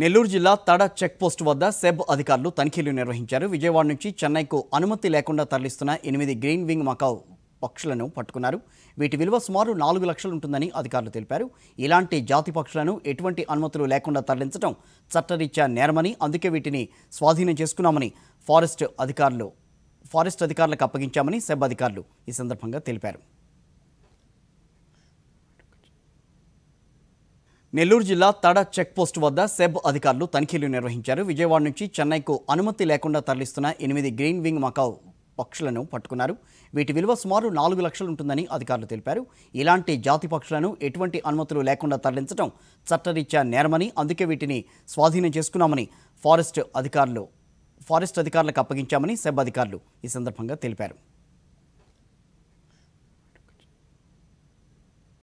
నెల్లూరు జిల్లా తడ చెక్పోస్ట్ వద్ద సెబ్ అధికారులు తనిఖీలు నిర్వహించారు విజయవాడ నుంచి చెన్నైకు అనుమతి లేకుండా తరలిస్తున్న ఎనిమిది గ్రీన్ వింగ్ మకావ్ పక్షులను పట్టుకున్నారు వీటి విలువ సుమారు నాలుగు లక్షలు ఉంటుందని అధికారులు తెలిపారు ఇలాంటి జాతి పక్షులను ఎటువంటి అనుమతులు లేకుండా తరలించడం చట్టరీత్యా నేరమని అందుకే వీటిని స్వాధీనం చేసుకున్నామని ఫారెస్ట్ అధికారులు ఫారెస్ట్ అధికారులకు అప్పగించామని సెబ్ అధికారులు ఈ సందర్భంగా తెలిపారు నెల్లూరు జిల్లా తడ చెక్పోస్ట్ వద్ద సెబ్ అధికారులు తనిఖీలు నిర్వహించారు విజయవాడ నుంచి చెన్నైకు అనుమతి లేకుండా తరలిస్తున్న ఎనిమిది గ్రీన్ వింగ్ మకావ్ పక్షులను పట్టుకున్నారు వీటి విలువ సుమారు నాలుగు లక్షలు ఉంటుందని అధికారులు తెలిపారు ఇలాంటి జాతి పక్షులను ఎటువంటి అనుమతులు లేకుండా తరలించడం చట్టరీత్యా నేరమని అందుకే వీటిని స్వాధీనం చేసుకున్నామని ఫారెస్ట్ అధికారులు ఫారెస్ట్ అధికారులకు అప్పగించామని సెబ్ అధికారులు ఈ సందర్భంగా తెలిపారు